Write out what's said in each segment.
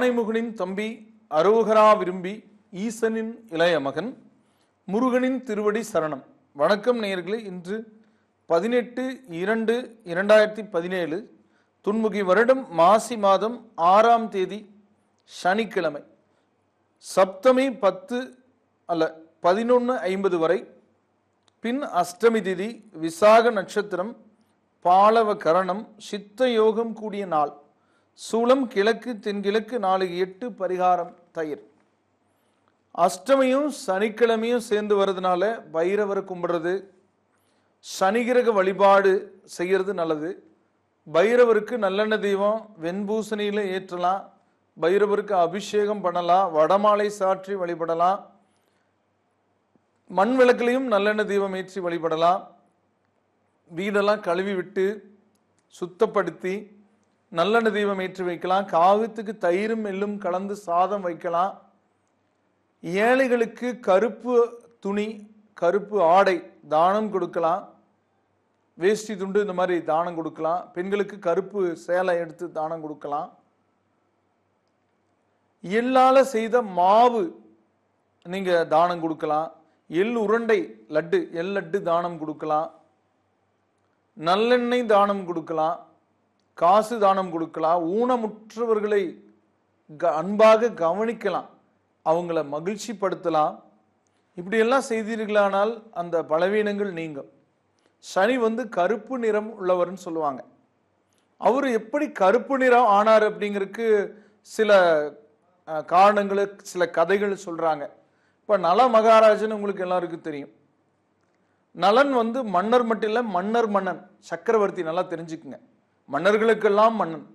ஆனைமுகனின் தம்பி அரோகரா விரும்பி ஈசனின் இளைய மகன் முருகனின் திருவடி சரணம் வணக்கம் நேயர்களே இன்று பதினெட்டு இரண்டு இரண்டாயிரத்தி பதினேழு துன்முகி வருடம் மாசி மாதம் ஆறாம் தேதி சனிக்கிழமை சப்தமி பத்து அல்ல பதினொன்று ஐம்பது வரை பின் அஷ்டமி திதி விசாக நட்சத்திரம் பாலவ கரணம் சித்த யோகம் கூடிய நாள் சூளம் கிழக்கு தென்கிழக்கு நாலு எட்டு பரிகாரம் தயிர் அஷ்டமியும் சனிக்கிழமையும் சேர்ந்து வர்றதுனால பைரவரை கும்பிட்றது சனிகிரக வழிபாடு செய்கிறது நல்லது பைரவருக்கு நல்லெண்ணெய் தெய்வம் வெண்பூசணியில் ஏற்றலாம் பைரவருக்கு அபிஷேகம் பண்ணலாம் வடமாலை சாற்றி வழிபடலாம் மண் விளக்குலையும் நல்லெண்ணெய் தெய்வம் ஏற்றி வழிபடலாம் வீடெல்லாம் கழுவி விட்டு சுத்தப்படுத்தி நல்லெண்ணெய் தீபம் ஏற்றி வைக்கலாம் காவித்துக்கு தயிரும் எள்ளும் கலந்து சாதம் வைக்கலாம் ஏழைகளுக்கு கருப்பு துணி கருப்பு ஆடை தானம் கொடுக்கலாம் வேஷ்டி துண்டு இந்த மாதிரி தானம் கொடுக்கலாம் பெண்களுக்கு கருப்பு சேலை எடுத்து தானம் கொடுக்கலாம் எள்ளால் செய்த மாவு நீங்கள் தானம் கொடுக்கலாம் எள் உருண்டை லட்டு எள் லட்டு தானம் கொடுக்கலாம் நல்லெண்ணெய் தானம் கொடுக்கலாம் காசு தானம் கொடுக்கலாம் ஊனமுற்றவர்களை க அன்பாக கவனிக்கலாம் அவங்கள மகிழ்ச்சி படுத்தலாம் இப்படியெல்லாம் செய்தீர்களானால் அந்த பலவீனங்கள் நீங்கும் சனி வந்து கருப்பு நிறம் உள்ளவர்னு சொல்லுவாங்க அவர் எப்படி கருப்பு நிறம் ஆனார் அப்படிங்கிறதுக்கு சில காரணங்களை சில கதைகள் சொல்கிறாங்க இப்போ நல மகாராஜன் உங்களுக்கு எல்லாருக்கும் தெரியும் நலன் வந்து மன்னர் மட்டும் இல்லை மன்னர் மன்னன் சக்கரவர்த்தி நல்லா தெரிஞ்சுக்குங்க மன்னர்களுக்கெல்லாம் மன்னன்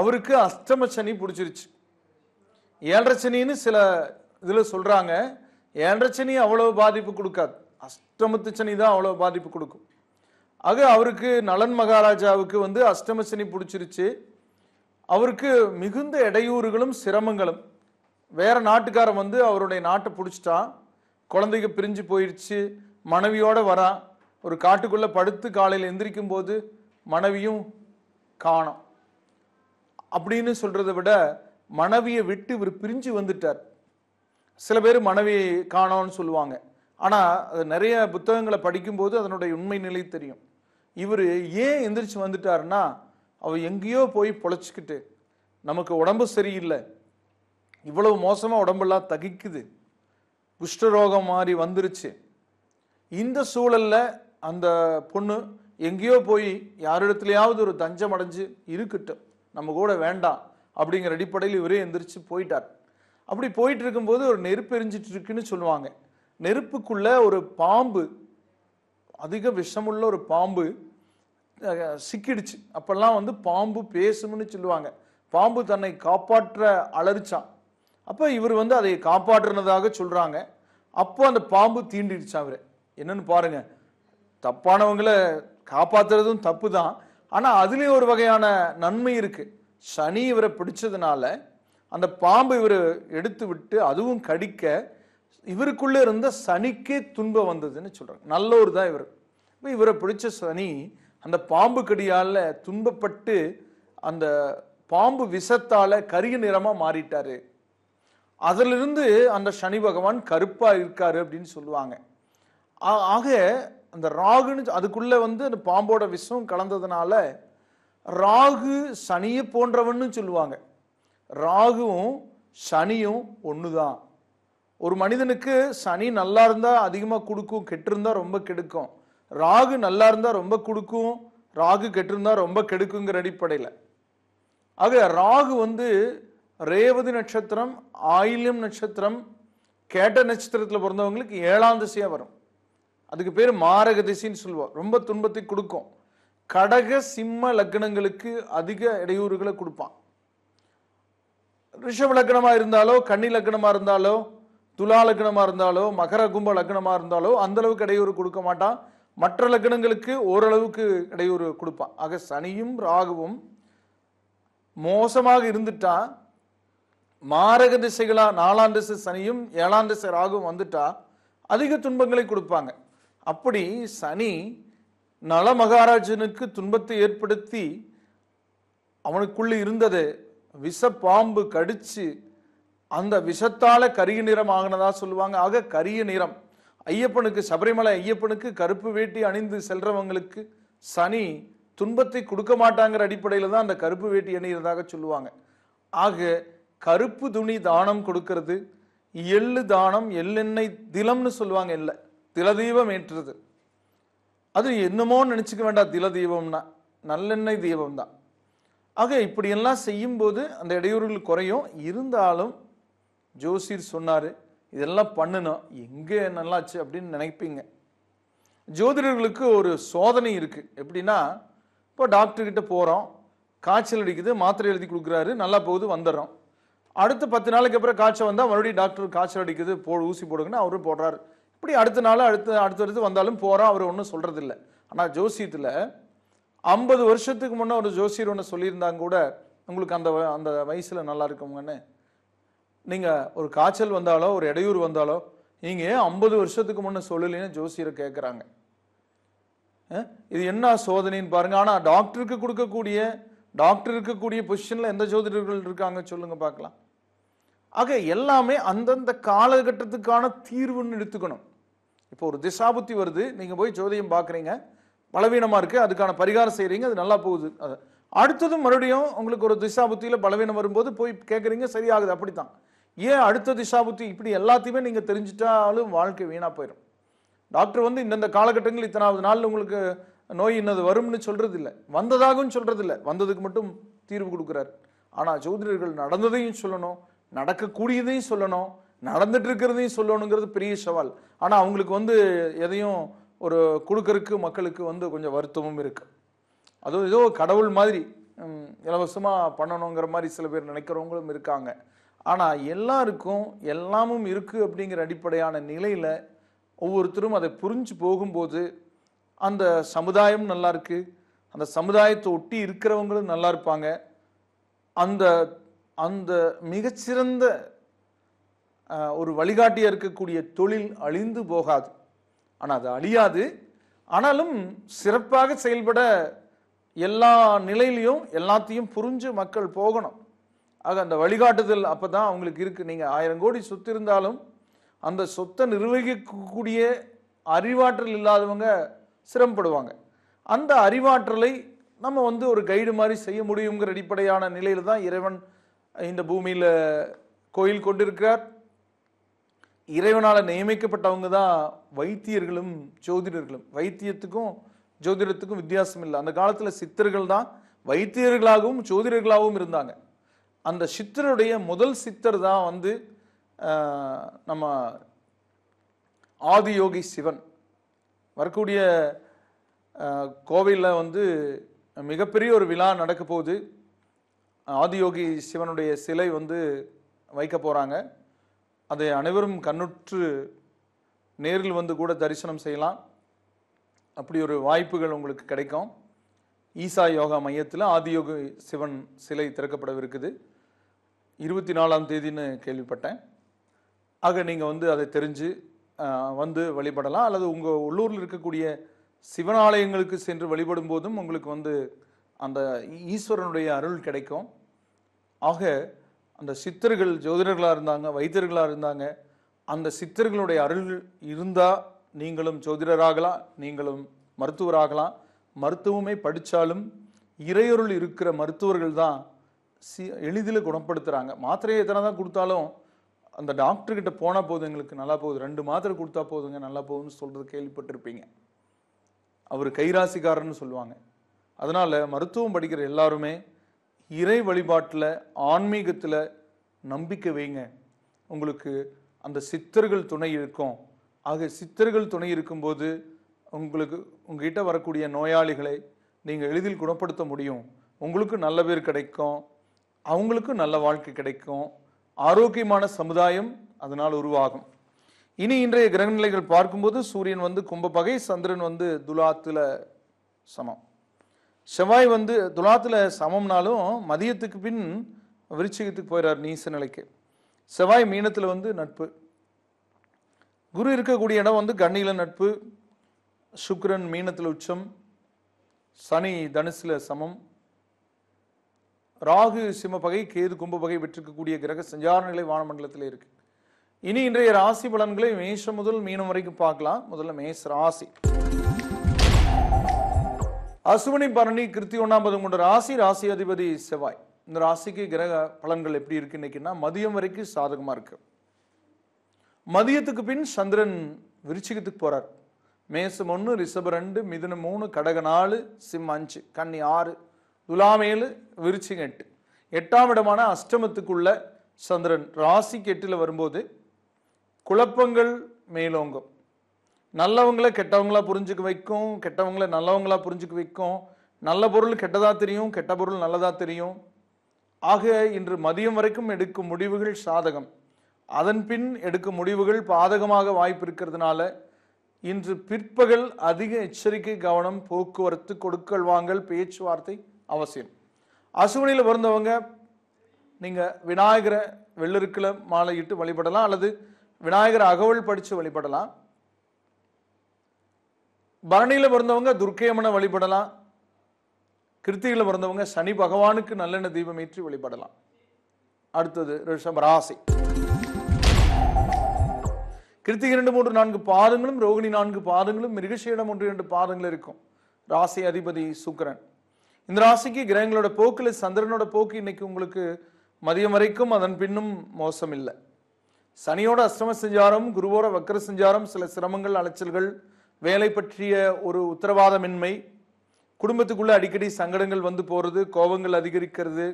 அவருக்கு அஷ்டம சனி பிடிச்சிருச்சு ஏழரை சனின்னு சில இதில் சொல்கிறாங்க ஏழரை சனி அவ்வளோ பாதிப்பு கொடுக்காது அஷ்டமத்து சனி தான் அவ்வளோ பாதிப்பு கொடுக்கும் ஆக அவருக்கு நலன் மகாராஜாவுக்கு வந்து அஷ்டம சனி பிடிச்சிருச்சு அவருக்கு மிகுந்த இடையூறுகளும் சிரமங்களும் வேறு நாட்டுக்காரன் வந்து அவருடைய நாட்டை பிடிச்சிட்டான் குழந்தைக்கு பிரிஞ்சு போயிடுச்சு மனைவியோடு வரான் ஒரு காட்டுக்குள்ளே படுத்து காலையில் எந்திரிக்கும் போது மனைவியும் காணும் அப்படின்னு சொல்கிறத விட மனைவியை விட்டு இவர் பிரிஞ்சு வந்துட்டார் சில பேர் மனைவி காணோன்னு சொல்லுவாங்க ஆனால் அது நிறைய புத்தகங்களை படிக்கும்போது அதனுடைய உண்மை நிலை தெரியும் இவர் ஏன் எந்திரிச்சு வந்துட்டாருன்னா அவர் எங்கேயோ போய் பொழைச்சிக்கிட்டு நமக்கு உடம்பு சரியில்லை இவ்வளவு மோசமாக உடம்பெல்லாம் தகிக்குது குஷ்டரோகம் மாதிரி வந்துருச்சு இந்த சூழலில் அந்த பொண்ணு எங்கேயோ போய் யாரிடத்துலையாவது ஒரு தஞ்சம் அடைஞ்சு இருக்கட்டும் நம்ம கூட வேண்டாம் அப்படிங்கிற அடிப்படையில் இவரே எந்திரிச்சு போயிட்டார் அப்படி போயிட்டு இருக்கும்போது ஒரு நெருப்பு எரிஞ்சிட்டு இருக்குன்னு சொல்லுவாங்க நெருப்புக்குள்ள ஒரு பாம்பு அதிக விஷமுள்ள ஒரு பாம்பு சிக்கிடுச்சு அப்போல்லாம் வந்து பாம்பு பேசும்னு சொல்லுவாங்க பாம்பு தன்னை காப்பாற்ற அலரிச்சான் அப்போ இவர் வந்து அதை காப்பாற்றுனதாக சொல்கிறாங்க அப்போ அந்த பாம்பு தீண்டிடுச்சான் அவர் என்னன்னு பாருங்கள் தப்பானவங்களை காப்பாற்றுறதும் தப்பு தான் ஆனால் அதுலேயும் ஒரு வகையான நன்மை இருக்குது சனி இவரை பிடிச்சதுனால அந்த பாம்பு இவர் எடுத்து விட்டு அதுவும் கடிக்க இவருக்குள்ளே இருந்த சனிக்கே துன்பம் வந்ததுன்னு சொல்கிறாங்க ஒரு தான் இவர் இப்போ இவரை பிடிச்ச சனி அந்த பாம்பு கடியால் துன்பப்பட்டு அந்த பாம்பு விஷத்தால் கரிய நிறமாக மாறிட்டார் அதிலிருந்து அந்த சனி பகவான் கருப்பாக இருக்கார் அப்படின்னு சொல்லுவாங்க ஆக அந்த ராகுன்னு அதுக்குள்ளே வந்து அந்த பாம்போட விஷம் கலந்ததுனால ராகு சனியை போன்றவன்னு சொல்லுவாங்க ராகுவும் சனியும் ஒன்று தான் ஒரு மனிதனுக்கு சனி நல்லா இருந்தால் அதிகமாக கொடுக்கும் கெட்டிருந்தா ரொம்ப கெடுக்கும் ராகு நல்லா இருந்தால் ரொம்ப கொடுக்கும் ராகு கெட்டிருந்தா ரொம்ப கெடுக்குங்கிற அடிப்படையில் ஆக ராகு வந்து ரேவதி நட்சத்திரம் ஆயில்யம் நட்சத்திரம் கேட்ட நட்சத்திரத்தில் பிறந்தவங்களுக்கு ஏழாம் திசையாக வரும் அதுக்கு பேர் மாரக திசைன்னு சொல்லுவோம் ரொம்ப துன்பத்தை கொடுக்கும் கடக சிம்ம லக்னங்களுக்கு அதிக இடையூறுகளை கொடுப்பான் ரிஷப லக்னமாக இருந்தாலோ கன்னி லக்னமாக இருந்தாலோ துலா லக்னமாக இருந்தாலோ மகர கும்ப லக்னமாக இருந்தாலோ அந்தளவுக்கு இடையூறு கொடுக்க மாட்டான் மற்ற லக்னங்களுக்கு ஓரளவுக்கு இடையூறு கொடுப்பான் ஆக சனியும் ராகுவும் மோசமாக இருந்துட்டா மாரக திசைகளாக நாலாம் திசை சனியும் ஏழாம் திசை ராகுவும் வந்துட்டா அதிக துன்பங்களை கொடுப்பாங்க அப்படி சனி நல மகாராஜனுக்கு துன்பத்தை ஏற்படுத்தி அவனுக்குள்ளே இருந்தது விஷ பாம்பு கடிச்சு அந்த விஷத்தால கரிய நிறம் ஆகினதா சொல்லுவாங்க ஆக கரிய நிறம் ஐயப்பனுக்கு சபரிமலை ஐயப்பனுக்கு கருப்பு வேட்டி அணிந்து செல்றவங்களுக்கு சனி துன்பத்தை கொடுக்க மாட்டாங்கிற அடிப்படையில் தான் அந்த கருப்பு வேட்டி அணிகிறதாக சொல்லுவாங்க ஆக கருப்பு துணி தானம் கொடுக்கறது எள்ளு தானம் எள்ளெண்ணெய் திலம்னு சொல்லுவாங்க இல்லை திலதீபம் ஏற்றுறது அது என்னமோ நினச்சிக்க வேண்டாம் திலதீபம்னா நல்லெண்ணெய் தீபம் தான் ஆக இப்படியெல்லாம் செய்யும்போது அந்த இடையூறுகள் குறையும் இருந்தாலும் ஜோசியர் சொன்னார் இதெல்லாம் பண்ணணும் எங்கே நல்லாச்சு அப்படின்னு நினைப்பீங்க ஜோதிடர்களுக்கு ஒரு சோதனை இருக்குது எப்படின்னா இப்போ டாக்டர்கிட்ட போகிறோம் காய்ச்சல் அடிக்குது மாத்திரை எழுதி கொடுக்குறாரு நல்லா போகுது வந்துடுறோம் அடுத்து பத்து நாளைக்கு அப்புறம் காய்ச்சல் வந்தால் மறுபடியும் டாக்டர் காய்ச்சல் அடிக்குது போ ஊசி போடுங்கன்னு அவரும் போடுறாரு இப்படி அடுத்த நாள் அடுத்த அடுத்தடுத்து வந்தாலும் போகிறோம் அவர் ஒன்றும் சொல்கிறதில்ல ஆனால் ஜோசியத்தில் ஐம்பது வருஷத்துக்கு முன்னே ஒரு ஜோசியர் ஒன்று சொல்லியிருந்தாங்க கூட உங்களுக்கு அந்த அந்த வயசில் நல்லா இருக்குங்கன்னு நீங்கள் ஒரு காய்ச்சல் வந்தாலோ ஒரு இடையூறு வந்தாலோ நீங்கள் ஏன் ஐம்பது வருஷத்துக்கு முன்னே சொல்லலைன்னு ஜோசியரை கேட்குறாங்க இது என்ன சோதனைன்னு பாருங்கள் ஆனால் டாக்டருக்கு கொடுக்கக்கூடிய டாக்டர் இருக்கக்கூடிய பொசிஷனில் எந்த ஜோதிடர்கள் இருக்காங்க சொல்லுங்கள் பார்க்கலாம் ஆக எல்லாமே அந்தந்த காலகட்டத்துக்கான தீர்வுன்னு எடுத்துக்கணும் இப்போ ஒரு திசாபுத்தி வருது நீங்கள் போய் ஜோதியம் பார்க்குறீங்க பலவீனமாக இருக்குது அதுக்கான பரிகாரம் செய்கிறீங்க அது நல்லா போகுது அது அடுத்ததும் மறுபடியும் உங்களுக்கு ஒரு திசாபுத்தியில் பலவீனம் வரும்போது போய் கேட்குறீங்க சரியாகுது அப்படி தான் ஏன் அடுத்த திசாபுத்தி இப்படி எல்லாத்தையுமே நீங்கள் தெரிஞ்சிட்டாலும் வாழ்க்கை வீணாக போயிடும் டாக்டர் வந்து இந்தந்த காலகட்டங்கள் இத்தனாவது நாள் உங்களுக்கு நோய் இன்னது வரும்னு சொல்கிறது இல்லை வந்ததாகவும் சொல்கிறது இல்லை வந்ததுக்கு மட்டும் தீர்வு கொடுக்குறாரு ஆனால் ஜோதிடர்கள் நடந்ததையும் சொல்லணும் நடக்கக்கூடியதையும் சொல்லணும் நடந்துட்டு இருக்கிறதையும் சொல்லணுங்கிறது பெரிய சவால் ஆனால் அவங்களுக்கு வந்து எதையும் ஒரு கொடுக்கறதுக்கு மக்களுக்கு வந்து கொஞ்சம் வருத்தமும் இருக்குது அதுவும் ஏதோ கடவுள் மாதிரி இலவசமாக பண்ணணுங்கிற மாதிரி சில பேர் நினைக்கிறவங்களும் இருக்காங்க ஆனால் எல்லாருக்கும் எல்லாமும் இருக்குது அப்படிங்கிற அடிப்படையான நிலையில் ஒவ்வொருத்தரும் அதை புரிஞ்சு போகும்போது அந்த சமுதாயம் நல்லா இருக்கு அந்த சமுதாயத்தை ஒட்டி இருக்கிறவங்களும் நல்லா இருப்பாங்க அந்த அந்த மிகச்சிறந்த ஒரு வழிகாட்டியாக இருக்கக்கூடிய தொழில் அழிந்து போகாது ஆனால் அது அழியாது ஆனாலும் சிறப்பாக செயல்பட எல்லா நிலையிலையும் எல்லாத்தையும் புரிஞ்சு மக்கள் போகணும் ஆக அந்த வழிகாட்டுதல் அப்போ தான் அவங்களுக்கு இருக்குது நீங்கள் ஆயிரம் கோடி சொத்து இருந்தாலும் அந்த சொத்தை நிர்வகிக்கக்கூடிய அறிவாற்றல் இல்லாதவங்க சிரமப்படுவாங்க அந்த அறிவாற்றலை நம்ம வந்து ஒரு கைடு மாதிரி செய்ய முடியுங்கிற அடிப்படையான நிலையில் தான் இறைவன் இந்த பூமியில் கோயில் கொண்டிருக்கிறார் இறைவனால் நியமிக்கப்பட்டவங்க தான் வைத்தியர்களும் ஜோதிடர்களும் வைத்தியத்துக்கும் ஜோதிடத்துக்கும் வித்தியாசம் இல்லை அந்த காலத்தில் சித்தர்கள் தான் வைத்தியர்களாகவும் ஜோதிடர்களாகவும் இருந்தாங்க அந்த சித்தருடைய முதல் சித்தர் தான் வந்து நம்ம ஆதியோகி சிவன் வரக்கூடிய கோவிலில் வந்து மிகப்பெரிய ஒரு விழா நடக்க போகுது ஆதியோகி சிவனுடைய சிலை வந்து வைக்க போகிறாங்க அதை அனைவரும் கண்ணுற்று நேரில் வந்து கூட தரிசனம் செய்யலாம் அப்படி ஒரு வாய்ப்புகள் உங்களுக்கு கிடைக்கும் ஈசா யோகா மையத்தில் ஆதியோகி சிவன் சிலை திறக்கப்படவிருக்குது இருபத்தி நாலாம் தேதின்னு கேள்விப்பட்டேன் ஆக நீங்கள் வந்து அதை தெரிஞ்சு வந்து வழிபடலாம் அல்லது உங்கள் உள்ளூரில் இருக்கக்கூடிய சிவனாலயங்களுக்கு சென்று வழிபடும் போதும் உங்களுக்கு வந்து அந்த ஈஸ்வரனுடைய அருள் கிடைக்கும் ஆக அந்த சித்தர்கள் ஜோதிடர்களாக இருந்தாங்க வைத்தியர்களாக இருந்தாங்க அந்த சித்தர்களுடைய அருள் இருந்தால் நீங்களும் ஜோதிடராகலாம் நீங்களும் மருத்துவராகலாம் மருத்துவமே படித்தாலும் இறையொருள் இருக்கிற மருத்துவர்கள் தான் சி எளிதில் குணப்படுத்துகிறாங்க மாத்திரையை எத்தனை தான் கொடுத்தாலும் அந்த டாக்டர்கிட்ட போனால் போதும் எங்களுக்கு நல்லா போகுது ரெண்டு மாத்திரை கொடுத்தா போதுங்க நல்லா போகுதுன்னு சொல்கிறது கேள்விப்பட்டிருப்பீங்க அவர் கைராசிக்காரன்னு சொல்லுவாங்க அதனால் மருத்துவம் படிக்கிற எல்லாருமே இறை வழிபாட்டில் ஆன்மீகத்தில் நம்பிக்கை வைங்க உங்களுக்கு அந்த சித்தர்கள் துணை இருக்கும் ஆக சித்தர்கள் துணை இருக்கும்போது உங்களுக்கு உங்ககிட்ட வரக்கூடிய நோயாளிகளை நீங்கள் எளிதில் குணப்படுத்த முடியும் உங்களுக்கு நல்ல பேர் கிடைக்கும் அவங்களுக்கும் நல்ல வாழ்க்கை கிடைக்கும் ஆரோக்கியமான சமுதாயம் அதனால் உருவாகும் இனி இன்றைய கிரகநிலைகள் பார்க்கும்போது சூரியன் வந்து கும்பப்பகை சந்திரன் வந்து துலாத்தில் சமம் செவ்வாய் வந்து துலாத்தில் சமம்னாலும் மதியத்துக்கு பின் விருச்சிகத்துக்கு போயிடார் நீச நிலைக்கு செவ்வாய் மீனத்தில் வந்து நட்பு குரு இருக்கக்கூடிய இடம் வந்து கண்ணியில் நட்பு சுக்ரன் மீனத்தில் உச்சம் சனி தனுசில் சமம் ராகு சிம்ம பகை கேது கும்ப பகை பெற்றிருக்கக்கூடிய கிரக சஞ்சார நிலை வானமண்டலத்தில் இருக்கு இனி இன்றைய ராசி பலன்களை மேஷம் முதல் மீனம் வரைக்கும் பார்க்கலாம் முதல்ல மேஷ ராசி அசுவனி பரணி கிருத்தி ஒன்றாம் கொண்ட ராசி ராசி அதிபதி செவ்வாய் இந்த ராசிக்கு கிரக பலன்கள் எப்படி இருக்கு இன்னைக்குன்னா மதியம் வரைக்கும் சாதகமாக இருக்கு மதியத்துக்கு பின் சந்திரன் விருச்சிகத்துக்கு போறார் மேசம் ஒன்று ரிஷபம் ரெண்டு மிதுனம் மூணு கடக நாலு சிம் அஞ்சு கன்னி ஆறு துலாம் ஏழு விருச்சிங் எட்டு எட்டாம் இடமான அஷ்டமத்துக்குள்ள சந்திரன் ராசிக்கு எட்டில் வரும்போது குழப்பங்கள் மேலோங்கும் நல்லவங்களை கெட்டவங்களா புரிஞ்சுக்க வைக்கும் கெட்டவங்களை நல்லவங்களா புரிஞ்சுக்க வைக்கும் நல்ல பொருள் கெட்டதாக தெரியும் கெட்ட பொருள் நல்லதாக தெரியும் ஆக இன்று மதியம் வரைக்கும் எடுக்கும் முடிவுகள் சாதகம் அதன் பின் எடுக்கும் முடிவுகள் பாதகமாக வாய்ப்பு இருக்கிறதுனால இன்று பிற்பகல் அதிக எச்சரிக்கை கவனம் போக்குவரத்து கொடுக்கல் வாங்கல் பேச்சுவார்த்தை அவசியம் அசுவனியில் பிறந்தவங்க நீங்கள் விநாயகரை வெள்ளருக்கில் மாலையிட்டு வழிபடலாம் அல்லது விநாயகர் அகவல் படித்து வழிபடலாம் பரணியில் பிறந்தவங்க துர்க்கையம்மனை வழிபடலாம் கிருத்திகையில் பிறந்தவங்க சனி பகவானுக்கு நல்லெண்ணெய் தீபம் ஏற்றி வழிபடலாம் அடுத்தது ரிஷப ராசி கிருத்திகை இரண்டு மூன்று நான்கு பாதங்களும் ரோகிணி நான்கு பாதங்களும் மிருகசீடம் ஒன்று இரண்டு பாதங்கள் இருக்கும் ராசி அதிபதி சுக்கரன் இந்த ராசிக்கு கிரகங்களோட போக்கில் சந்திரனோட போக்கு இன்னைக்கு உங்களுக்கு மதியம் வரைக்கும் அதன் பின்னும் மோசம் இல்லை சனியோட அஷ்டம செஞ்சாரம் குருவோட வக்கர செஞ்சாரம் சில சிரமங்கள் அலைச்சல்கள் வேலை பற்றிய ஒரு உத்தரவாதமின்மை குடும்பத்துக்குள்ளே அடிக்கடி சங்கடங்கள் வந்து போகிறது கோபங்கள் அதிகரிக்கிறது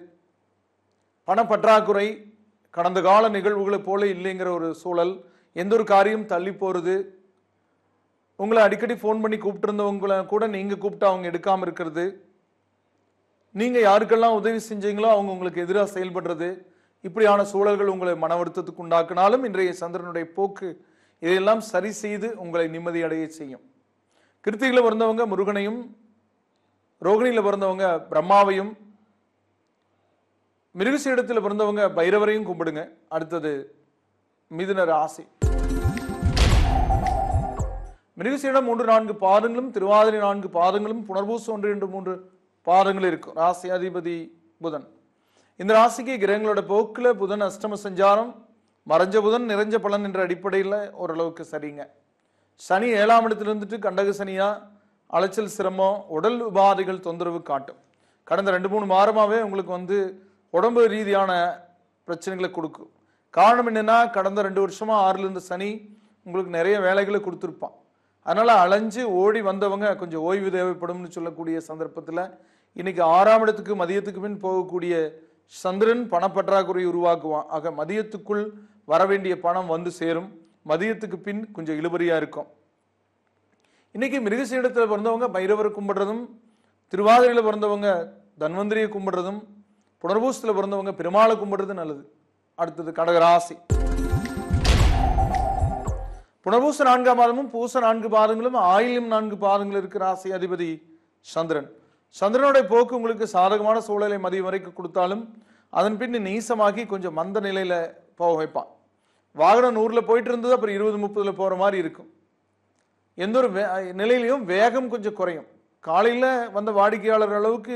பணப்பற்றாக்குறை கடந்த கால நிகழ்வுகளை போல இல்லைங்கிற ஒரு சூழல் எந்த ஒரு காரியம் தள்ளி போகிறது உங்களை அடிக்கடி ஃபோன் பண்ணி கூப்பிட்டுருந்தவங்கள கூட நீங்கள் கூப்பிட்டு அவங்க எடுக்காமல் இருக்கிறது நீங்கள் யாருக்கெல்லாம் உதவி செஞ்சீங்களோ அவங்க உங்களுக்கு எதிராக செயல்படுறது இப்படியான சூழல்கள் உங்களை மன வருத்தத்துக்கு உண்டாக்குனாலும் இன்றைய சந்திரனுடைய போக்கு இதையெல்லாம் சரி செய்து உங்களை நிம்மதியடைய செய்யும் கிருத்திகளில் பிறந்தவங்க முருகனையும் ரோகிணியில் பிறந்தவங்க பிரம்மாவையும் இடத்தில் பிறந்தவங்க பைரவரையும் கும்பிடுங்க அடுத்தது மிதுன ராசி மிருகசீடம் மூன்று நான்கு பாதங்களும் திருவாதிரை நான்கு பாதங்களும் புனர்பூசம் ஒன்று என்று மூன்று பாதங்கள் இருக்கும் ராசி அதிபதி புதன் இந்த ராசிக்கு கிரகங்களோட போக்கில் புதன் அஷ்டம சஞ்சாரம் மறைஞ்ச புதன் நிறைஞ்ச பலன் என்ற அடிப்படையில் ஓரளவுக்கு சரிங்க சனி ஏழாம் இடத்துல இருந்துட்டு கண்டக சனியாக அலைச்சல் சிரமம் உடல் உபாதைகள் தொந்தரவு காட்டும் கடந்த ரெண்டு மூணு மாதமாகவே உங்களுக்கு வந்து உடம்பு ரீதியான பிரச்சனைகளை கொடுக்கும் காரணம் என்னென்னா கடந்த ரெண்டு வருஷமாக ஆறில் இருந்த சனி உங்களுக்கு நிறைய வேலைகளை கொடுத்துருப்பான் அதனால் அலைஞ்சு ஓடி வந்தவங்க கொஞ்சம் ஓய்வு தேவைப்படும்னு சொல்லக்கூடிய சந்தர்ப்பத்தில் இன்றைக்கி ஆறாம் இடத்துக்கு மதியத்துக்கு பின் போகக்கூடிய சந்திரன் பணப்பற்றாக்குறை உருவாக்குவான் ஆக மதியத்துக்குள் வரவேண்டிய பணம் வந்து சேரும் மதியத்துக்கு பின் கொஞ்சம் இழுபறியாக இருக்கும் இன்றைக்கி மிருகசீடத்தில் பிறந்தவங்க பைரவரை கும்பிடுறதும் திருவாதிரையில் பிறந்தவங்க தன்வந்திரியை கும்பிடுறதும் புனர்பூசத்தில் பிறந்தவங்க பெருமாளை கும்பிடுறது நல்லது அடுத்தது கடகராசி புனர்பூச நான்காம் மாதமும் பூச நான்கு பாதங்களும் ஆயிலும் நான்கு பாதங்கள் இருக்கிற ஆசை அதிபதி சந்திரன் சந்திரனுடைய போக்கு உங்களுக்கு சாதகமான சூழலை மதியம் வரைக்கும் கொடுத்தாலும் அதன் பின் நீசமாகி கொஞ்சம் மந்த நிலையில் போக வைப்பான் வாகனம் நூறில் போயிட்டு இருந்தது அப்புறம் இருபது முப்பதில் போகிற மாதிரி இருக்கும் எந்த ஒரு நிலையிலையும் வேகம் கொஞ்சம் குறையும் காலையில் வந்த வாடிக்கையாளர் அளவுக்கு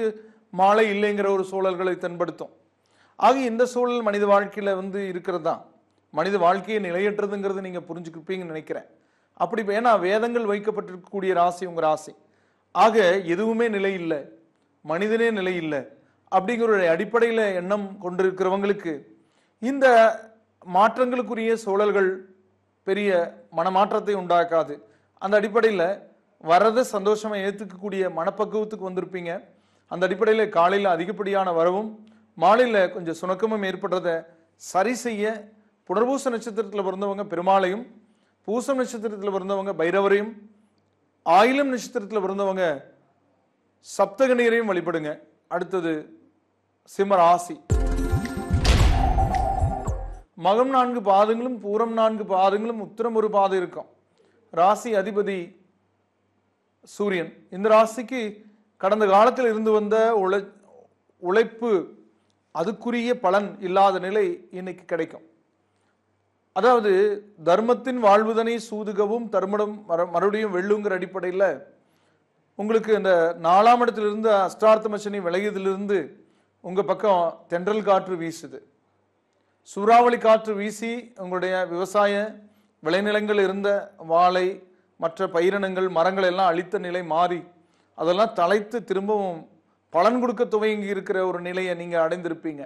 மாலை இல்லைங்கிற ஒரு சூழல்களை தென்படுத்தும் ஆக இந்த சூழல் மனித வாழ்க்கையில் வந்து இருக்கிறது தான் மனித வாழ்க்கையை நிலையற்றதுங்கிறது நீங்கள் புரிஞ்சுக்கிருப்பீங்கன்னு நினைக்கிறேன் அப்படி ஏன்னா வேதங்கள் வைக்கப்பட்டிருக்கக்கூடிய ராசி உங்கள் ராசி ஆக எதுவுமே நிலை இல்லை மனிதனே நிலை இல்லை அப்படிங்கிற ஒரு அடிப்படையில் எண்ணம் கொண்டிருக்கிறவங்களுக்கு இந்த மாற்றங்களுக்குரிய சூழல்கள் பெரிய மனமாற்றத்தை உண்டாக்காது அந்த அடிப்படையில் வரதை சந்தோஷமாக ஏற்றுக்கக்கூடிய மனப்பக்குவத்துக்கு வந்திருப்பீங்க அந்த அடிப்படையில் காலையில் அதிகப்படியான வரவும் மாலையில் கொஞ்சம் சுணக்கமும் ஏற்படுறத சரி செய்ய புனர்பூச நட்சத்திரத்தில் பிறந்தவங்க பெருமாளையும் பூசம் நட்சத்திரத்தில் பிறந்தவங்க பைரவரையும் ஆயிலம் நட்சத்திரத்தில் பிறந்தவங்க சப்தகணியரையும் வழிபடுங்க அடுத்தது சிம்ம ராசி மகம் நான்கு பாதங்களும் பூரம் நான்கு பாதங்களும் உத்தரம் ஒரு பாதம் இருக்கும் ராசி அதிபதி சூரியன் இந்த ராசிக்கு கடந்த காலத்தில் இருந்து வந்த உழை உழைப்பு அதுக்குரிய பலன் இல்லாத நிலை இன்னைக்கு கிடைக்கும் அதாவது தர்மத்தின் வாழ்வுதனை சூதுகவும் தர்மடம் மறுபடியும் வெள்ளுங்கிற அடிப்படையில் உங்களுக்கு இந்த நாலாம் இடத்திலிருந்து அஷ்டார்த்தமச்சனி விலகியதிலிருந்து உங்கள் பக்கம் தென்றல் காற்று வீசுது சூறாவளி காற்று வீசி உங்களுடைய விவசாய விளைநிலங்கள் இருந்த வாழை மற்ற பயிரினங்கள் மரங்கள் எல்லாம் அழித்த நிலை மாறி அதெல்லாம் தலைத்து திரும்பவும் பலன் கொடுக்க துவங்கி இருக்கிற ஒரு நிலையை நீங்கள் அடைந்திருப்பீங்க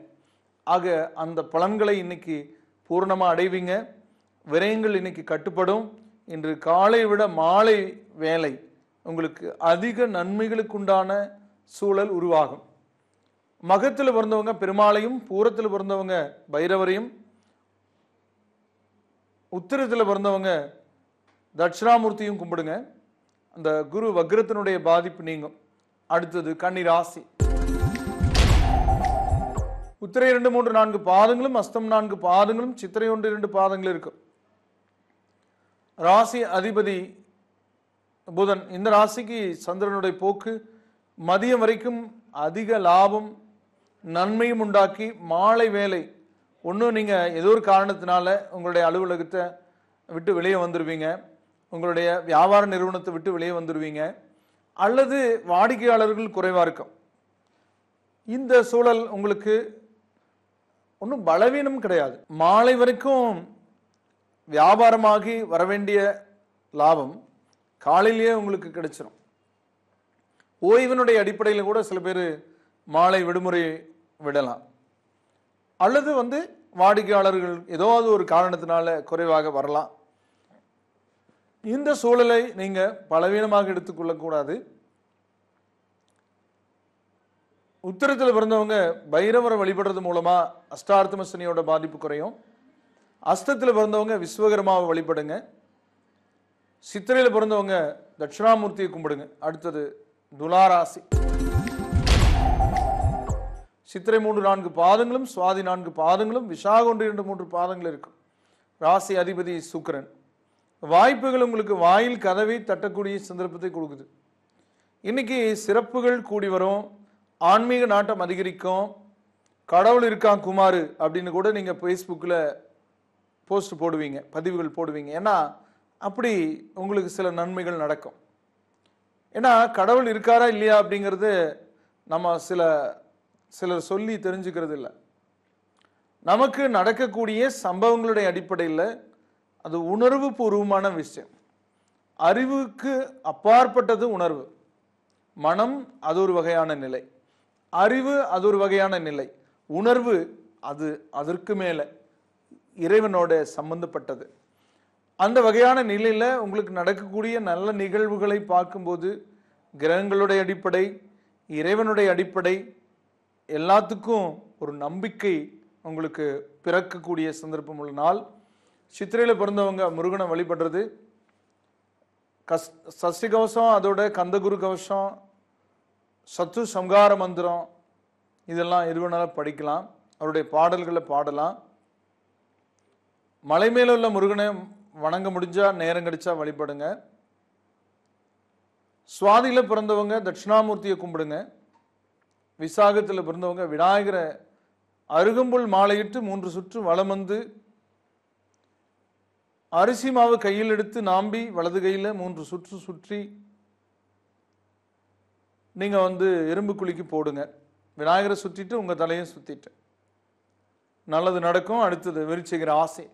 ஆக அந்த பலன்களை இன்னைக்கு பூர்ணமாக அடைவீங்க விரயங்கள் இன்னைக்கு கட்டுப்படும் இன்று காலை விட மாலை வேலை உங்களுக்கு அதிக நன்மைகளுக்குண்டான சூழல் உருவாகும் மகத்தில் பிறந்தவங்க பெருமாளையும் பூரத்தில் பிறந்தவங்க பைரவரையும் உத்திரத்தில் பிறந்தவங்க தட்சிணாமூர்த்தியும் கும்பிடுங்க அந்த குரு வக்ரத்தினுடைய பாதிப்பு நீங்கும் அடுத்தது கன்னி ராசி உத்திரை இரண்டு மூன்று நான்கு பாதங்களும் அஸ்தம் நான்கு பாதங்களும் சித்திரை ஒன்று இரண்டு பாதங்கள் இருக்கும் ராசி அதிபதி புதன் இந்த ராசிக்கு சந்திரனுடைய போக்கு மதியம் வரைக்கும் அதிக லாபம் நன்மையும் உண்டாக்கி மாலை வேலை ஒன்றும் நீங்கள் ஏதோ ஒரு காரணத்தினால உங்களுடைய அலுவலகத்தை விட்டு வெளியே வந்துடுவீங்க உங்களுடைய வியாபார நிறுவனத்தை விட்டு வெளியே வந்துடுவீங்க அல்லது வாடிக்கையாளர்கள் குறைவாக இருக்கும் இந்த சூழல் உங்களுக்கு ஒன்றும் பலவீனம் கிடையாது மாலை வரைக்கும் வியாபாரமாகி வர வேண்டிய லாபம் காலையிலேயே உங்களுக்கு கிடைச்சிடும் ஓய்வினுடைய அடிப்படையில் கூட சில பேர் மாலை விடுமுறை விடலாம் அல்லது வந்து வாடிக்கையாளர்கள் ஏதாவது ஒரு காரணத்தினால குறைவாக வரலாம் இந்த சூழலை நீங்கள் பலவீனமாக எடுத்துக்கொள்ளக்கூடாது உத்தரத்தில் பிறந்தவங்க பைரவரை வழிபடுறது மூலமாக அஷ்டார்த்தம சனியோட பாதிப்பு குறையும் அஸ்தத்தில் பிறந்தவங்க விஸ்வகர்மாவை வழிபடுங்க சித்திரையில் பிறந்தவங்க தட்சிணாமூர்த்தியை கும்பிடுங்க அடுத்தது துலாராசி சித்திரை மூன்று நான்கு பாதங்களும் சுவாதி நான்கு பாதங்களும் விசாக ஒன்று இரண்டு மூன்று பாதங்கள் இருக்கும் ராசி அதிபதி சுக்கரன் வாய்ப்புகள் உங்களுக்கு வாயில் கதவை தட்டக்கூடிய சந்தர்ப்பத்தை கொடுக்குது இன்றைக்கி சிறப்புகள் கூடி வரும் ஆன்மீக நாட்டம் அதிகரிக்கும் கடவுள் இருக்கான் குமார் அப்படின்னு கூட நீங்கள் ஃபேஸ்புக்கில் போஸ்ட் போடுவீங்க பதிவுகள் போடுவீங்க ஏன்னா அப்படி உங்களுக்கு சில நன்மைகள் நடக்கும் ஏன்னா கடவுள் இருக்காரா இல்லையா அப்படிங்கிறது நம்ம சில சிலர் சொல்லி தெரிஞ்சுக்கிறது இல்லை நமக்கு நடக்கக்கூடிய சம்பவங்களுடைய அடிப்படையில் அது உணர்வு பூர்வமான விஷயம் அறிவுக்கு அப்பாற்பட்டது உணர்வு மனம் அது ஒரு வகையான நிலை அறிவு அது ஒரு வகையான நிலை உணர்வு அது அதற்கு மேலே இறைவனோட சம்பந்தப்பட்டது அந்த வகையான நிலையில் உங்களுக்கு நடக்கக்கூடிய நல்ல நிகழ்வுகளை பார்க்கும்போது கிரகங்களுடைய அடிப்படை இறைவனுடைய அடிப்படை எல்லாத்துக்கும் ஒரு நம்பிக்கை உங்களுக்கு பிறக்கக்கூடிய சந்தர்ப்பம் உள்ள நாள் சித்திரையில் பிறந்தவங்க முருகனை வழிபடுறது கஸ் சசி கவசம் அதோட கந்தகுரு கவசம் சத்து சங்கார மந்திரம் இதெல்லாம் இருவனால் படிக்கலாம் அவருடைய பாடல்களை பாடலாம் மலை மேல உள்ள முருகனை வணங்க முடிஞ்சால் நேரம் கிடைச்சா வழிபடுங்க சுவாதியில் பிறந்தவங்க தட்சிணாமூர்த்தியை கும்பிடுங்க விசாகத்தில் பிறந்தவங்க விநாயகரை அருகம்புல் மாலையிட்டு மூன்று சுற்று வளம் வந்து அரிசி மாவு கையில் எடுத்து நாம்பி வலது கையில் மூன்று சுற்று சுற்றி நீங்கள் வந்து எறும்பு குழிக்கு போடுங்க விநாயகரை சுற்றிட்டு உங்கள் தலையை சுற்றிட்டு நல்லது நடக்கும் அடுத்தது விருச்சிகிற ஆசை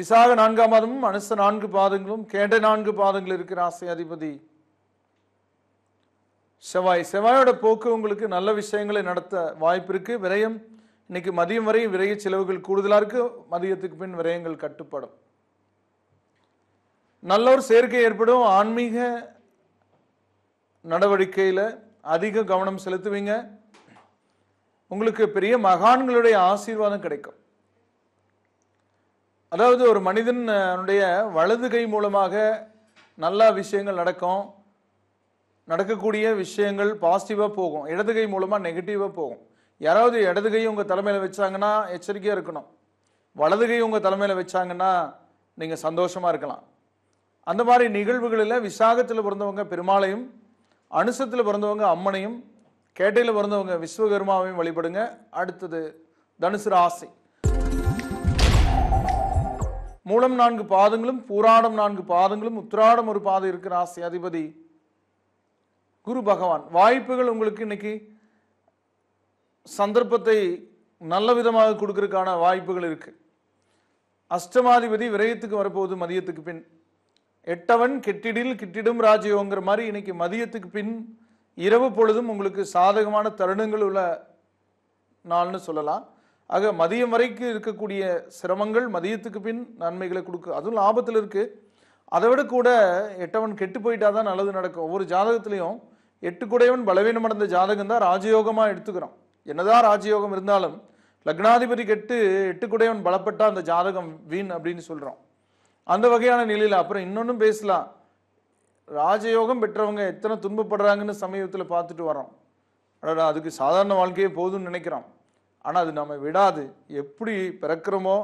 விசாக நான்காம் மாதமும் அனுச நான்கு பாதங்களும் கேட்ட நான்கு பாதங்கள் இருக்கிற ஆசை அதிபதி செவ்வாய் செவ்வாயோட போக்கு உங்களுக்கு நல்ல விஷயங்களை நடத்த வாய்ப்பு இருக்குது விரயம் இன்னைக்கு மதியம் வரை விரைய செலவுகள் கூடுதலாக இருக்குது மதியத்துக்கு பின் விரயங்கள் கட்டுப்படும் நல்ல ஒரு சேர்க்கை ஏற்படும் ஆன்மீக நடவடிக்கையில் அதிக கவனம் செலுத்துவீங்க உங்களுக்கு பெரிய மகான்களுடைய ஆசீர்வாதம் கிடைக்கும் அதாவது ஒரு மனிதனுடைய வலது கை மூலமாக நல்லா விஷயங்கள் நடக்கும் நடக்கக்கூடிய விஷயங்கள் பாசிட்டிவாக போகும் இடது கை மூலமாக நெகட்டிவாக போகும் யாராவது இடது கை உங்கள் தலைமையில் வச்சாங்கன்னா எச்சரிக்கையாக இருக்கணும் வலது கை உங்கள் தலைமையில் வச்சாங்கன்னா நீங்கள் சந்தோஷமாக இருக்கலாம் அந்த மாதிரி நிகழ்வுகளில் விசாகத்தில் பிறந்தவங்க பெருமாளையும் அனுசத்தில் பிறந்தவங்க அம்மனையும் கேட்டையில் பிறந்தவங்க விஸ்வகர்மாவையும் வழிபடுங்க அடுத்தது தனுசு ராசி மூலம் நான்கு பாதங்களும் பூராடம் நான்கு பாதங்களும் உத்திராடம் ஒரு பாதை இருக்கிற ராசி அதிபதி குரு பகவான் வாய்ப்புகள் உங்களுக்கு இன்னைக்கு சந்தர்ப்பத்தை நல்ல விதமாக கொடுக்கறதுக்கான வாய்ப்புகள் இருக்குது அஷ்டமாதிபதி விரயத்துக்கு வரப்போகுது மதியத்துக்கு பின் எட்டவன் கெட்டிடில் கிட்டிடும் ராஜயோங்கிற மாதிரி இன்னைக்கு மதியத்துக்கு பின் இரவு பொழுதும் உங்களுக்கு சாதகமான தருணங்கள் உள்ள நாள்னு சொல்லலாம் ஆக மதியம் வரைக்கும் இருக்கக்கூடிய சிரமங்கள் மதியத்துக்கு பின் நன்மைகளை கொடுக்கு அதுவும் லாபத்தில் இருக்குது அதை விட கூட எட்டவன் கெட்டு போயிட்டா தான் நல்லது நடக்கும் ஒவ்வொரு ஜாதகத்துலேயும் எட்டு குடையவன் பலவீனம் அடைந்த ஜாதகம் தான் ராஜயோகமாக எடுத்துக்கிறோம் என்னதான் ராஜயோகம் இருந்தாலும் லக்னாதிபதி கெட்டு எட்டு குடையவன் பலப்பட்டால் அந்த ஜாதகம் வீண் அப்படின்னு சொல்கிறோம் அந்த வகையான நிலையில் அப்புறம் இன்னொன்றும் பேசலாம் ராஜயோகம் பெற்றவங்க எத்தனை துன்பப்படுறாங்கன்னு சமீபத்தில் பார்த்துட்டு வரோம் ஆனால் அதுக்கு சாதாரண வாழ்க்கையே போதும்னு நினைக்கிறோம் ஆனால் அது நம்ம விடாது எப்படி பிறக்கிறோமோ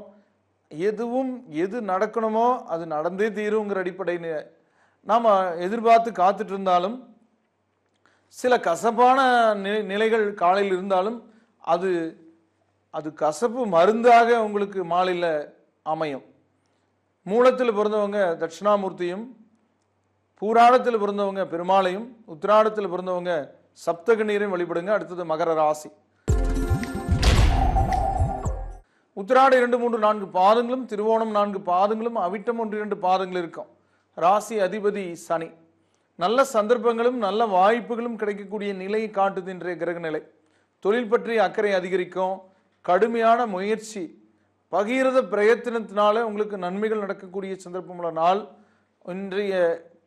எதுவும் எது நடக்கணுமோ அது நடந்தே தீருங்கிற அடிப்படையில் நாம் எதிர்பார்த்து காத்துட்டு இருந்தாலும் சில கசப்பான நிலைகள் காலையில் இருந்தாலும் அது அது கசப்பு மருந்தாக உங்களுக்கு மாலையில் அமையும் மூலத்தில் பிறந்தவங்க தட்சிணாமூர்த்தியும் பூராடத்தில் பிறந்தவங்க பெருமாளையும் உத்திராடத்தில் பிறந்தவங்க சப்தக நீரையும் வழிபடுங்க அடுத்தது மகர ராசி உத்திராட இரண்டு மூன்று நான்கு பாதங்களும் திருவோணம் நான்கு பாதங்களும் அவிட்டம் ஒன்று இரண்டு பாதங்கள் இருக்கும் ராசி அதிபதி சனி நல்ல சந்தர்ப்பங்களும் நல்ல வாய்ப்புகளும் கிடைக்கக்கூடிய நிலையை காட்டுது இன்றைய கிரகநிலை தொழில் பற்றி அக்கறை அதிகரிக்கும் கடுமையான முயற்சி பகிரத பிரயத்தனத்தினால உங்களுக்கு நன்மைகள் நடக்கக்கூடிய சந்தர்ப்பமுள்ள நாள் இன்றைய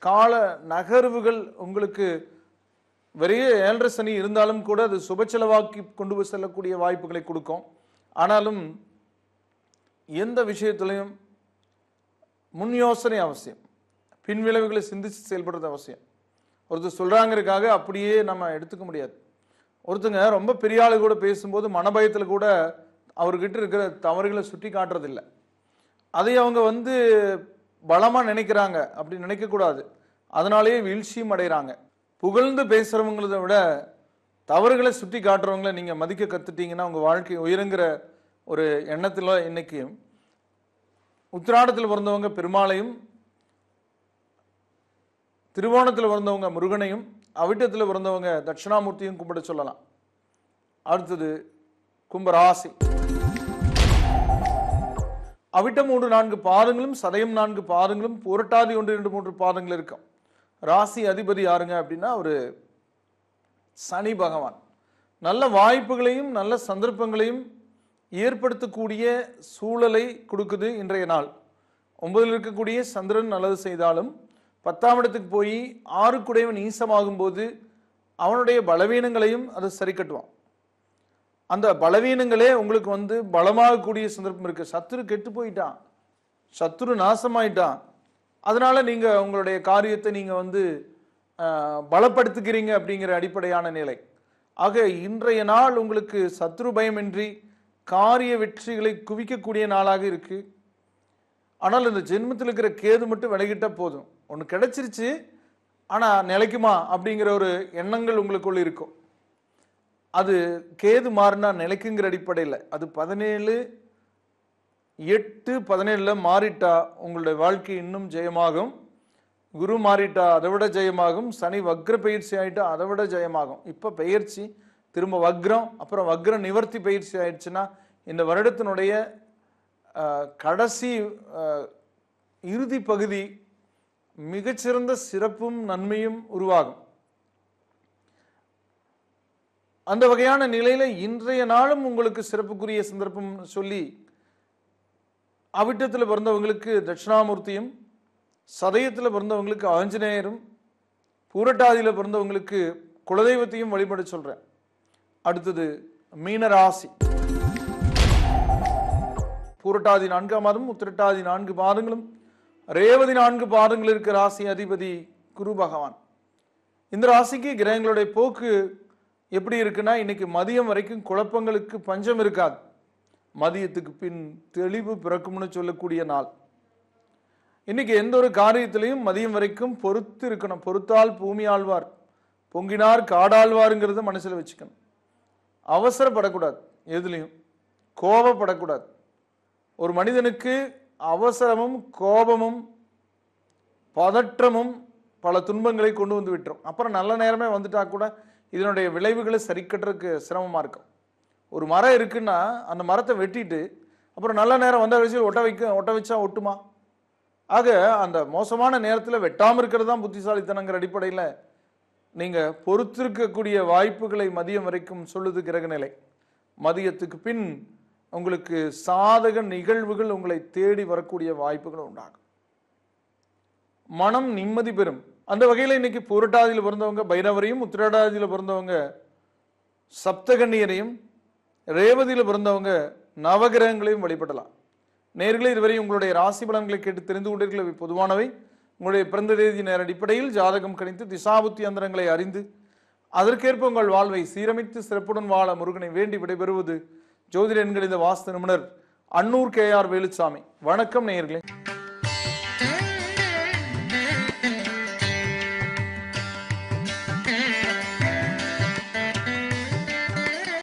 கால நகர்வுகள் உங்களுக்கு வெறிய ஏழரை சனி இருந்தாலும் கூட அது சுப செலவாக்கி கொண்டு போய் செல்லக்கூடிய வாய்ப்புகளை கொடுக்கும் ஆனாலும் எந்த விஷயத்திலையும் முன் யோசனை அவசியம் பின்விளைவுகளை சிந்தித்து செயல்படுறது அவசியம் ஒருத்தர் சொல்கிறாங்கிறதுக்காக அப்படியே நம்ம எடுத்துக்க முடியாது ஒருத்தங்க ரொம்ப பெரிய ஆளு கூட பேசும்போது மனபயத்தில் கூட அவர்கிட்ட இருக்கிற தவறுகளை சுட்டி காட்டுறதில்லை அதை அவங்க வந்து பலமாக நினைக்கிறாங்க அப்படி நினைக்கக்கூடாது அதனாலேயே வீழ்ச்சியும் அடைகிறாங்க புகழ்ந்து பேசுகிறவங்களத விட தவறுகளை சுட்டி காட்டுறவங்கள நீங்கள் மதிக்க கற்றுட்டீங்கன்னா உங்கள் வாழ்க்கை உயருங்கிற ஒரு எண்ணத்தில் இன்றைக்கும் உத்திராடத்தில் பிறந்தவங்க பெருமாளையும் திருவோணத்தில் பிறந்தவங்க முருகனையும் அவிட்டத்தில் பிறந்தவங்க தட்சிணாமூர்த்தியும் கும்பிட சொல்லலாம் அடுத்தது கும்பராசி அவிட்டம் மூன்று நான்கு பாதங்களும் சதயம் நான்கு பாதங்களும் புரட்டாதி ஒன்று இரண்டு மூன்று பாதங்கள் இருக்கும் ராசி அதிபதி யாருங்க அப்படின்னா ஒரு சனி பகவான் நல்ல வாய்ப்புகளையும் நல்ல சந்தர்ப்பங்களையும் ஏற்படுத்தக்கூடிய சூழலை கொடுக்குது இன்றைய நாள் ஒன்பதில் இருக்கக்கூடிய சந்திரன் நல்லது செய்தாலும் பத்தாம் இடத்துக்கு போய் ஆறுக்குடையவன் ஈசமாகும் போது அவனுடைய பலவீனங்களையும் அதை சரி கட்டுவான் அந்த பலவீனங்களே உங்களுக்கு வந்து பலமாகக்கூடிய சந்தர்ப்பம் இருக்குது சத்துரு கெட்டு போயிட்டான் சத்துரு நாசமாயிட்டான் அதனால் நீங்கள் உங்களுடைய காரியத்தை நீங்கள் வந்து பலப்படுத்துக்கிறீங்க அப்படிங்கிற அடிப்படையான நிலை ஆக இன்றைய நாள் உங்களுக்கு சத்ரு பயமின்றி காரிய வெற்றிகளை குவிக்கக்கூடிய நாளாக இருக்குது ஆனால் இந்த ஜென்மத்தில் இருக்கிற கேது மட்டும் விலகிட்டால் போதும் ஒன்று கிடைச்சிருச்சு ஆனால் நிலைக்குமா அப்படிங்கிற ஒரு எண்ணங்கள் உங்களுக்குள் இருக்கும் அது கேது மாறினா நிலைக்குங்கிற அடிப்படையில் அது பதினேழு எட்டு பதினேழில் மாறிட்டா உங்களுடைய வாழ்க்கை இன்னும் ஜெயமாகும் குரு மாறிட்டா அதை விட ஜெயமாகும் சனி வக்ர பயிற்சி ஆகிட்டா அதை விட ஜெயமாகும் இப்போ பயிற்சி திரும்ப வக்ரம் அப்புறம் வக்ர நிவர்த்தி பயிற்சி ஆயிடுச்சுன்னா இந்த வருடத்தினுடைய கடைசி இறுதி பகுதி மிகச்சிறந்த சிறப்பும் நன்மையும் உருவாகும் அந்த வகையான நிலையில் இன்றைய நாளும் உங்களுக்கு சிறப்புக்குரிய சந்தர்ப்பம் சொல்லி அவிட்டத்தில் பிறந்தவங்களுக்கு தட்சிணாமூர்த்தியும் சதயத்தில் பிறந்தவங்களுக்கு ஆஞ்சநேயரும் பூரட்டாதியில் பிறந்தவங்களுக்கு குலதெய்வத்தையும் வழிபட சொல்கிறேன் அடுத்தது மீனராசி பூரட்டாதி நான்காம் மாதம் உத்திரட்டாதி நான்கு மாதங்களும் ரேவதி நான்கு பாதங்கள் இருக்க ராசி அதிபதி குரு பகவான் இந்த ராசிக்கு கிரகங்களுடைய போக்கு எப்படி இருக்குன்னா இன்னைக்கு மதியம் வரைக்கும் குழப்பங்களுக்கு பஞ்சம் இருக்காது மதியத்துக்கு பின் தெளிவு பிறக்கும்னு சொல்லக்கூடிய நாள் இன்னைக்கு எந்த ஒரு காரியத்திலையும் மதியம் வரைக்கும் பொறுத்து இருக்கணும் பொறுத்தால் பூமி ஆழ்வார் பொங்கினார் காடாழ்வாருங்கிறத மனசில் வச்சுக்கணும் அவசரப்படக்கூடாது எதுலேயும் கோபப்படக்கூடாது ஒரு மனிதனுக்கு அவசரமும் கோபமும் பதற்றமும் பல துன்பங்களை கொண்டு வந்து விட்டுரும் அப்புறம் நல்ல நேரமே வந்துட்டா கூட இதனுடைய விளைவுகளை சரி கட்டுறதுக்கு சிரமமாக இருக்கும் ஒரு மரம் இருக்குன்னா அந்த மரத்தை வெட்டிட்டு அப்புறம் நல்ல நேரம் வந்த கழிச்சு ஒட்ட வைக்க ஒட்ட வச்சா ஒட்டுமா ஆக அந்த மோசமான நேரத்தில் வெட்டாமல் இருக்கிறது தான் புத்திசாலித்தனங்கிற அடிப்படையில் நீங்கள் பொறுத்திருக்கக்கூடிய வாய்ப்புகளை மதியம் வரைக்கும் சொல்லுது கிரகநிலை மதியத்துக்கு பின் உங்களுக்கு சாதக நிகழ்வுகள் உங்களை தேடி வரக்கூடிய வாய்ப்புகள் உண்டாகும் மனம் நிம்மதி பெறும் அந்த வகையில் இன்னைக்கு பூரட்டாதியில் பிறந்தவங்க பைரவரையும் உத்திராடாதியில் பிறந்தவங்க சப்தகண்ணியரையும் ரேவதியில் பிறந்தவங்க நவகிரகங்களையும் வழிபடலாம் நேர்களே இதுவரை உங்களுடைய ராசி பலன்களை கேட்டு தெரிந்து கொண்டிருக்கிற பொதுவானவை உங்களுடைய பிறந்த தேதி நேர அடிப்படையில் ஜாதகம் கணித்து திசாபுத்தி அந்தரங்களை அறிந்து அதற்கேற்ப உங்கள் வாழ்வை சீரமைத்து சிறப்புடன் வாழ முருகனை வேண்டி விடைபெறுவது ஜோதிட எண்கள் இந்த வாஸ்து நிபுணர் அன்னூர் கே ஆர் வேலுசாமி வணக்கம் நேயர்களே